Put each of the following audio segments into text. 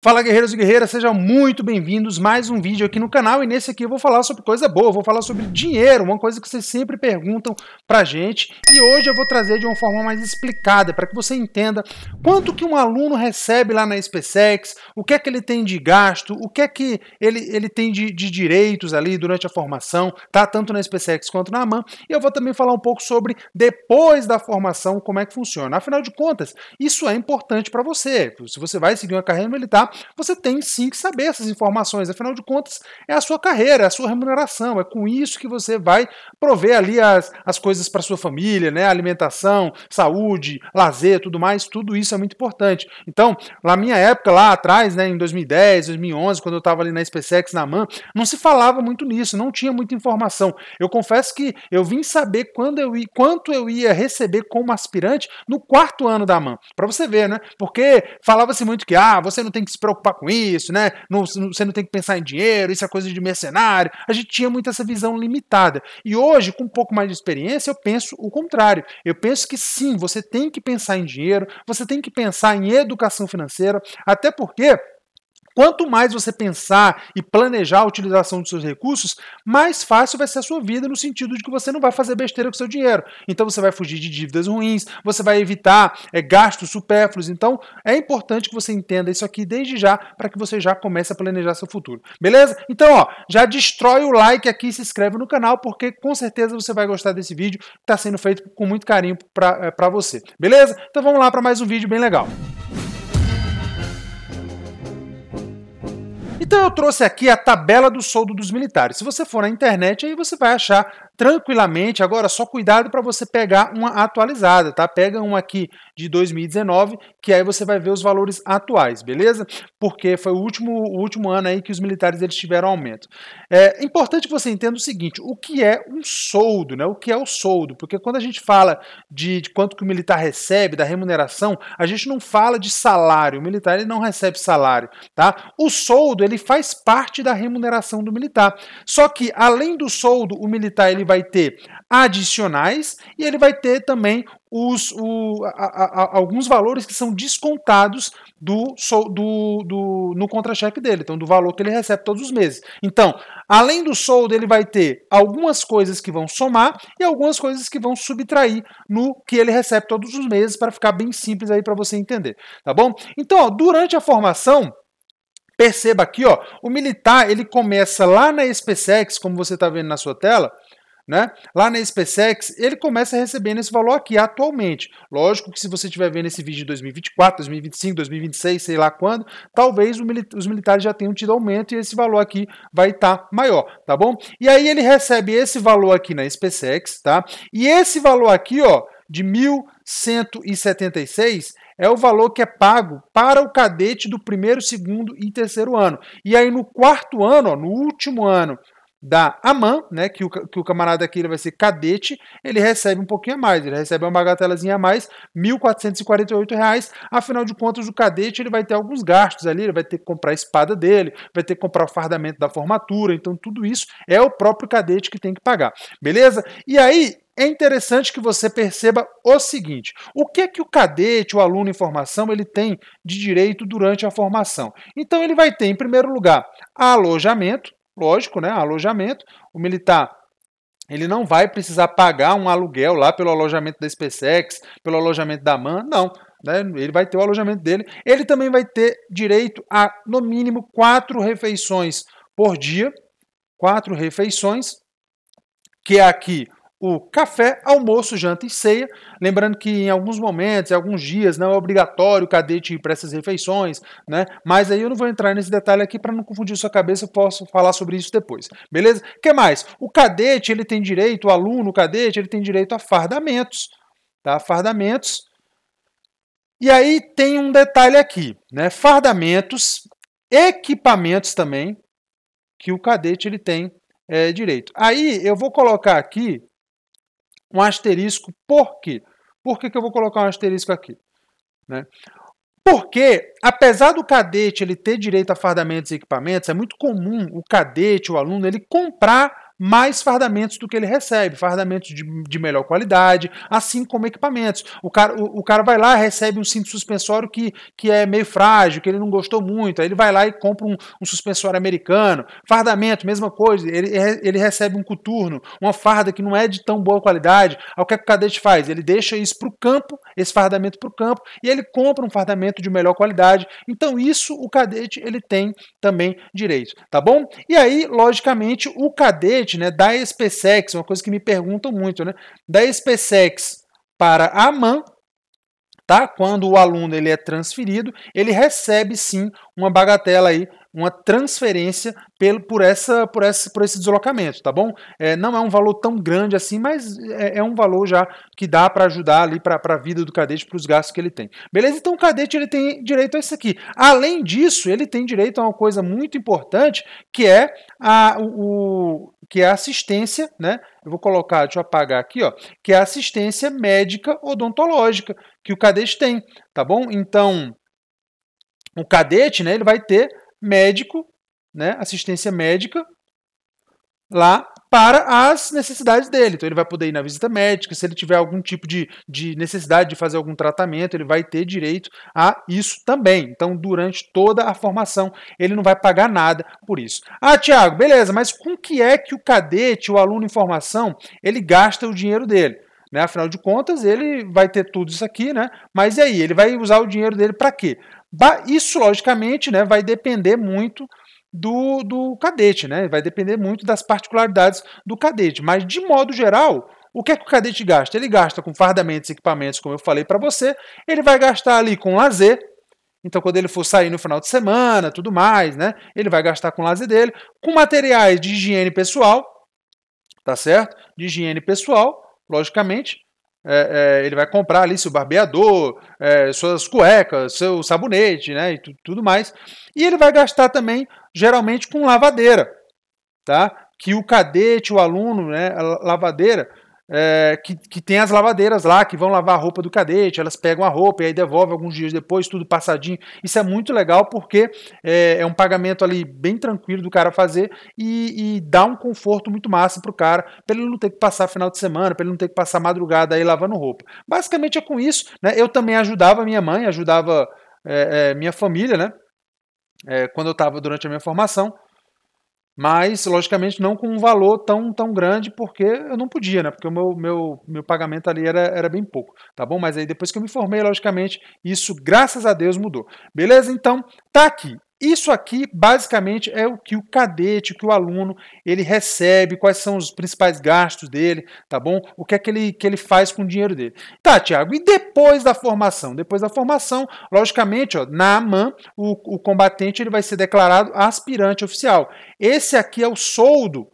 Fala guerreiros e guerreiras, sejam muito bem-vindos mais um vídeo aqui no canal e nesse aqui eu vou falar sobre coisa boa, vou falar sobre dinheiro, uma coisa que vocês sempre perguntam pra gente e hoje eu vou trazer de uma forma mais explicada para que você entenda quanto que um aluno recebe lá na SpaceX, o que é que ele tem de gasto, o que é que ele, ele tem de, de direitos ali durante a formação, tá? Tanto na SpaceX quanto na AMAN e eu vou também falar um pouco sobre depois da formação como é que funciona. Afinal de contas, isso é importante para você, se você vai seguir uma carreira militar, você tem sim que saber essas informações. Afinal de contas, é a sua carreira, é a sua remuneração, é com isso que você vai prover ali as, as coisas para sua família, né? Alimentação, saúde, lazer, tudo mais, tudo isso é muito importante. Então, na minha época, lá atrás, né, em 2010, 2011, quando eu estava ali na SpaceX, na MAN, não se falava muito nisso, não tinha muita informação. Eu confesso que eu vim saber quando eu, quanto eu ia receber como aspirante no quarto ano da MAN, para você ver, né? Porque falava-se muito que, ah, você não tem que se preocupar com isso, né? Não, você não tem que pensar em dinheiro, isso é coisa de mercenário. A gente tinha muito essa visão limitada. E hoje, com um pouco mais de experiência, eu penso o contrário. Eu penso que sim, você tem que pensar em dinheiro, você tem que pensar em educação financeira, até porque Quanto mais você pensar e planejar a utilização dos seus recursos, mais fácil vai ser a sua vida no sentido de que você não vai fazer besteira com seu dinheiro. Então você vai fugir de dívidas ruins, você vai evitar é, gastos supérfluos. Então é importante que você entenda isso aqui desde já para que você já comece a planejar seu futuro. Beleza? Então, ó, já destrói o like aqui e se inscreve no canal porque com certeza você vai gostar desse vídeo que está sendo feito com muito carinho para é, eh, você. Beleza? Então vamos lá para mais um vídeo bem legal. Então eu trouxe aqui a tabela do soldo dos militares. Se você for na internet, aí você vai achar tranquilamente. Agora, só cuidado para você pegar uma atualizada, tá? Pega uma aqui de 2019, que aí você vai ver os valores atuais, beleza? Porque foi o último, o último ano aí que os militares eles tiveram aumento. É importante que você entenda o seguinte, o que é um soldo, né? O que é o soldo? Porque quando a gente fala de, de quanto que o militar recebe, da remuneração, a gente não fala de salário. O militar ele não recebe salário, tá? O soldo, ele faz parte da remuneração do militar. Só que, além do soldo, o militar ele vai ter adicionais e ele vai ter também os, o, a, a, alguns valores que são descontados do, do, do no contra-cheque dele, então do valor que ele recebe todos os meses. Então, além do soldo, ele vai ter algumas coisas que vão somar e algumas coisas que vão subtrair no que ele recebe todos os meses para ficar bem simples aí para você entender, tá bom? Então, ó, durante a formação, perceba aqui, ó, o militar ele começa lá na SpaceX, como você está vendo na sua tela né? Lá na SpaceX, ele começa recebendo esse valor aqui atualmente. Lógico que se você estiver vendo esse vídeo de 2024, 2025, 2026, sei lá quando, talvez os militares já tenham tido aumento e esse valor aqui vai estar tá maior, tá bom? E aí ele recebe esse valor aqui na SpaceX, tá? E esse valor aqui, ó, de 1176 é o valor que é pago para o cadete do primeiro, segundo e terceiro ano. E aí no quarto ano, ó, no último ano da AMAN, né, que o, que o camarada aqui ele vai ser cadete, ele recebe um pouquinho a mais, ele recebe uma bagatelazinha a mais, R$ 1.448, afinal de contas o cadete ele vai ter alguns gastos ali, ele vai ter que comprar a espada dele, vai ter que comprar o fardamento da formatura, então tudo isso é o próprio cadete que tem que pagar, beleza? E aí, é interessante que você perceba o seguinte: o que é que o cadete, o aluno em formação, ele tem de direito durante a formação? Então ele vai ter, em primeiro lugar, alojamento, lógico, né, alojamento. O militar ele não vai precisar pagar um aluguel lá pelo alojamento da SpaceX, pelo alojamento da MAN, não. Né? Ele vai ter o alojamento dele. Ele também vai ter direito a, no mínimo, quatro refeições por dia. Quatro refeições, que é aqui o café, almoço, janta e ceia. Lembrando que em alguns momentos, em alguns dias, não né, é obrigatório o cadete ir para essas refeições, né? Mas aí eu não vou entrar nesse detalhe aqui para não confundir sua cabeça, eu posso falar sobre isso depois, beleza? O que mais? O cadete, ele tem direito, o aluno, o cadete, ele tem direito a fardamentos, tá? Fardamentos. E aí tem um detalhe aqui, né? Fardamentos, equipamentos também, que o cadete ele tem é, direito. Aí eu vou colocar aqui um asterisco. Por quê? Por que, que eu vou colocar um asterisco aqui? Né? Porque, apesar do cadete ele ter direito a fardamentos e equipamentos, é muito comum o cadete, o aluno, ele comprar mais fardamentos do que ele recebe, fardamentos de, de melhor qualidade, assim como equipamentos. O cara, o, o, cara vai lá, recebe um cinto suspensório que, que é meio frágil, que ele não gostou muito, aí ele vai lá e compra um, um suspensório americano. Fardamento, mesma coisa, ele, ele recebe um coturno, uma farda que não é de tão boa qualidade. Aí o que, é que o cadete faz? Ele deixa isso para o campo, esse fardamento para o campo, e ele compra um fardamento de melhor qualidade. Então, isso o cadete ele tem também direito, tá bom? E aí, logicamente, o cadete gente, né, da SpaceX, uma coisa que me perguntam muito, né, da SpaceX para a MAN, tá? Quando o aluno ele é transferido, ele recebe sim uma bagatela aí, uma transferência pelo, por, essa, por, essa, por esse deslocamento, tá bom? É, não é um valor tão grande assim, mas é, é um valor já que dá para ajudar ali para a vida do cadete, para os gastos que ele tem. Beleza? Então o cadete ele tem direito a isso aqui. Além disso, ele tem direito a uma coisa muito importante, que é a, o, que é a assistência, né? Eu vou colocar, deixa eu apagar aqui, ó, que é a assistência médica odontológica que o cadete tem, tá bom? Então, o cadete, né, ele vai ter médico, né, assistência médica lá para as necessidades dele. Então ele vai poder ir na visita médica, se ele tiver algum tipo de, de necessidade de fazer algum tratamento, ele vai ter direito a isso também. Então, durante toda a formação, ele não vai pagar nada por isso. Ah, Tiago, beleza, mas com que é que o cadete, o aluno em formação, ele gasta o dinheiro dele? Né? Afinal de contas, ele vai ter tudo isso aqui, né? Mas e aí, ele vai usar o dinheiro dele para quê? Isso, logicamente, né, vai depender muito do, do cadete, né? Vai depender muito das particularidades do cadete. Mas, de modo geral, o que é que o cadete gasta? Ele gasta com fardamentos e equipamentos, como eu falei para você, ele vai gastar ali com lazer. Então, quando ele for sair no final de semana, tudo mais, né? Ele vai gastar com lazer dele, com materiais de higiene pessoal, tá certo? De higiene pessoal, logicamente é, é, ele vai comprar ali seu barbeador, é, suas cuecas, seu sabonete, né, e tu, tudo mais. E ele vai gastar também, geralmente, com lavadeira, tá? Que o cadete, o aluno, né, lavadeira, é, que, que tem as lavadeiras lá, que vão lavar a roupa do cadete, elas pegam a roupa e aí devolvem alguns dias depois, tudo passadinho. Isso é muito legal porque é, é um pagamento ali bem tranquilo do cara fazer e, e dá um conforto muito massa pro cara, para ele não ter que passar final de semana, para ele não ter que passar madrugada aí lavando roupa. Basicamente é com isso, né? Eu também ajudava minha mãe, ajudava é, é minha família, né? É, quando eu estava durante a minha formação, mas logicamente não com um valor tão, tão grande, porque eu não podia, né? Porque o meu, meu, meu pagamento ali era, era bem pouco, tá bom? Mas aí depois que eu me formei, logicamente, isso, graças a Deus, mudou. Beleza? Então, tá aqui. Isso aqui, basicamente, é o que o cadete, o que o aluno, ele recebe, quais são os principais gastos dele, tá bom? O que é que ele, que ele faz com o dinheiro dele. Tá, Tiago, e depois da formação? Depois da formação, logicamente, ó, na AMAN, o, o combatente ele vai ser declarado aspirante oficial. Esse aqui é o soldo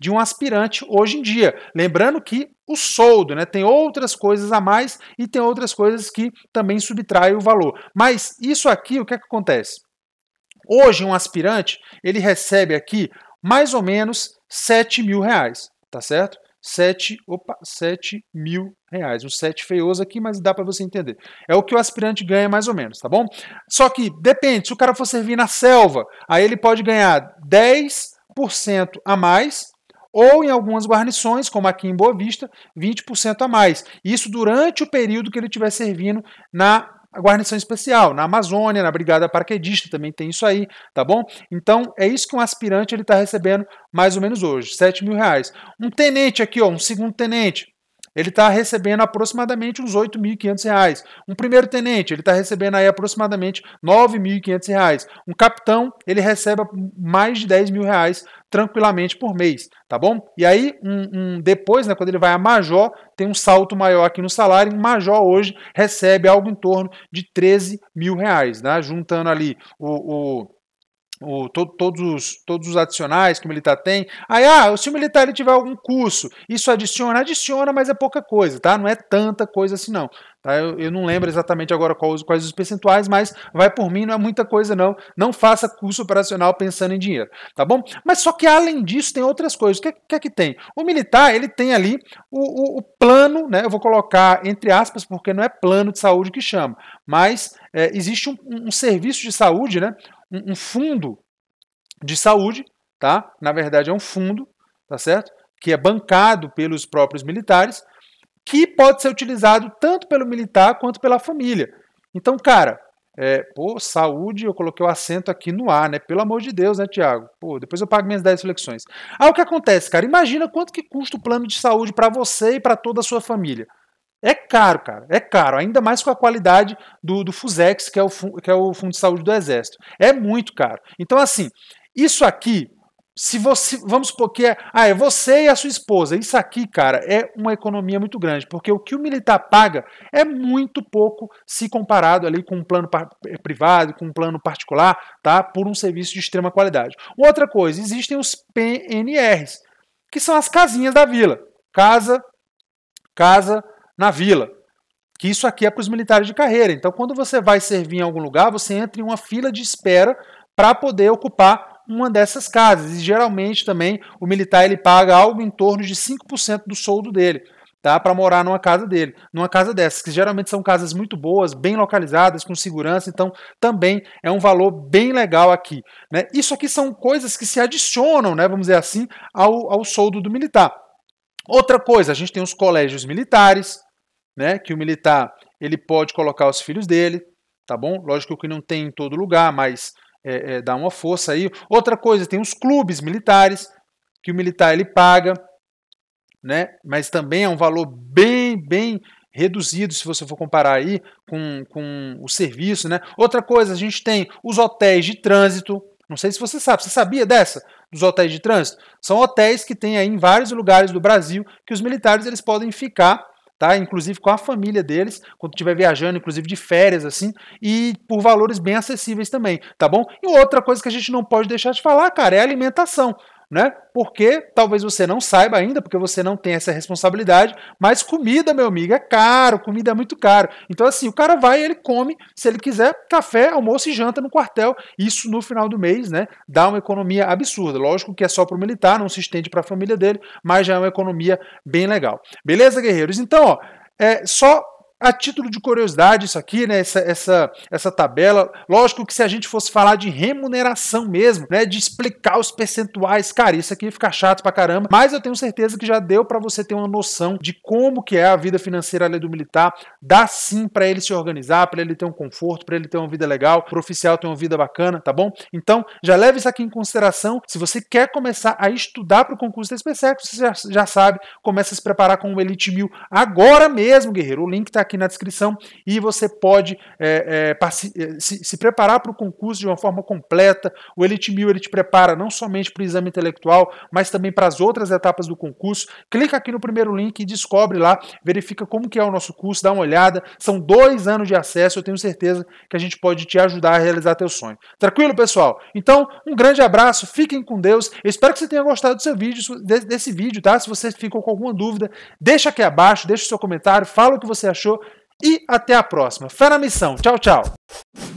de um aspirante hoje em dia. Lembrando que o soldo, né? Tem outras coisas a mais e tem outras coisas que também subtraem o valor. Mas isso aqui, o que, é que acontece? Hoje, um aspirante, ele recebe aqui mais ou menos 7 mil reais, tá certo? 7, opa, 7 mil reais. Um 7 feioso aqui, mas dá para você entender. É o que o aspirante ganha mais ou menos, tá bom? Só que depende, se o cara for servir na selva, aí ele pode ganhar 10% a mais, ou em algumas guarnições, como aqui em Boa Vista, 20% a mais. Isso durante o período que ele estiver servindo na a guarnição especial, na Amazônia, na Brigada Paraquedista também tem isso aí, tá bom? Então é isso que um aspirante ele está recebendo mais ou menos hoje, 7 mil reais. Um tenente aqui, ó, um segundo tenente, ele está recebendo aproximadamente uns R$ 8.500. Um primeiro tenente, ele está recebendo aí aproximadamente R$ 9.500. Um capitão, ele recebe mais de R$ 10.000 tranquilamente por mês, tá bom? E aí, um, um, depois, né, quando ele vai a major, tem um salto maior aqui no salário, e um major hoje recebe algo em torno de R$ mil reais, né? Juntando ali o, o o, to, todos, os, todos os adicionais que o militar tem. Aí, ah, se o militar ele tiver algum curso, isso adiciona? Adiciona, mas é pouca coisa, tá? Não é tanta coisa assim, não. Tá? Eu, eu não lembro exatamente agora quais, quais os percentuais, mas vai por mim, não é muita coisa, não. Não faça curso operacional pensando em dinheiro, tá bom? Mas só que além disso, tem outras coisas. O que, é, que é que tem? O militar, ele tem ali o, o, o plano, né? Eu vou colocar entre aspas, porque não é plano de saúde que chama, mas é, existe um, um serviço de saúde, né? um, fundo de saúde, tá? Na verdade é um fundo, tá certo? Que é bancado pelos próprios militares, que pode ser utilizado tanto pelo militar quanto pela família. Então, cara, é, pô, saúde, eu coloquei o acento aqui no ar, né? Pelo amor de Deus, né, Tiago? Pô, depois eu pago minhas 10 flexões. Aí o que acontece, cara? Imagina quanto que custa o plano de saúde para você e para toda a sua família. É caro, cara. É caro. Ainda mais com a qualidade do, do FUSEX, que é, o, que é o Fundo de Saúde do Exército. É muito caro. Então, assim, isso aqui, se você. Vamos supor que é. Ah, é você e a sua esposa. Isso aqui, cara, é uma economia muito grande, porque o que o militar paga é muito pouco se comparado ali com um plano eh, privado, com um plano particular, tá? Por um serviço de extrema qualidade. Outra coisa, existem os PNRs, que são as casinhas da vila. Casa, casa, na vila. Que isso aqui é para os militares de carreira. Então, quando você vai servir em algum lugar, você entra em uma fila de espera para poder ocupar uma dessas casas. E geralmente também o militar ele paga algo em torno de 5% do soldo dele tá? Para morar numa casa dele, numa casa dessas, que geralmente são casas muito boas, bem localizadas, com segurança, então também é um valor bem legal aqui, né? Isso aqui são coisas que se adicionam, né, vamos dizer assim, ao, ao soldo do militar. Outra coisa, a gente tem os colégios militares, né, que o militar ele pode colocar os filhos dele, tá bom? Lógico que não tem em todo lugar, mas é, é, dá uma força aí. Outra coisa, tem os clubes militares, que o militar ele paga, né? Mas também é um valor bem, bem reduzido se você for comparar aí com, com o serviço, né? Outra coisa, a gente tem os hotéis de trânsito, não sei se você sabe. Você sabia dessa? Dos hotéis de trânsito? São hotéis que tem aí em vários lugares do Brasil que os militares eles podem ficar, tá? Inclusive com a família deles, quando estiver viajando, inclusive de férias, assim, e por valores bem acessíveis também, tá bom? E outra coisa que a gente não pode deixar de falar, cara, é a alimentação né? Porque talvez você não saiba ainda, porque você não tem essa responsabilidade, mas comida, meu amigo, é caro, comida é muito caro. Então, assim, o cara vai, ele come, se ele quiser, café, almoço e janta no quartel. Isso no final do mês, né? Dá uma economia absurda. Lógico que é só para o militar, não se estende para a família dele, mas já é uma economia bem legal. Beleza, guerreiros? Então, ó, é só a título de curiosidade, isso aqui, né? Essa, essa, essa tabela. Lógico que se a gente fosse falar de remuneração mesmo, né? De explicar os percentuais, cara, isso aqui fica chato pra caramba. Mas eu tenho certeza que já deu para você ter uma noção de como que é a vida financeira ali do militar. Dá sim para ele se organizar, para ele ter um conforto, para ele ter uma vida legal, pro oficial ter uma vida bacana, tá bom? Então, já leve isso aqui em consideração. Se você quer começar a estudar para o concurso da SPSEC, você já, já sabe, começa a se preparar com o Elite 1000 agora mesmo, guerreiro. O link tá aqui aqui na descrição e você pode é, é, é, se, se, preparar para o concurso de uma forma completa. O Elite Mil ele te prepara não somente para o exame intelectual, mas também para as outras etapas do concurso. Clica aqui no primeiro link e descobre lá, verifica como que é o nosso curso, dá uma olhada. São dois anos de acesso, eu tenho certeza que a gente pode te ajudar a realizar teu sonho. Tranquilo, pessoal? Então, um grande abraço, fiquem com Deus. Eu espero que você tenha gostado do seu vídeo, desse vídeo, tá? Se você ficou com alguma dúvida, deixa aqui abaixo, deixa o seu comentário, fala o que você achou e até a próxima. Fé na missão. Tchau, tchau.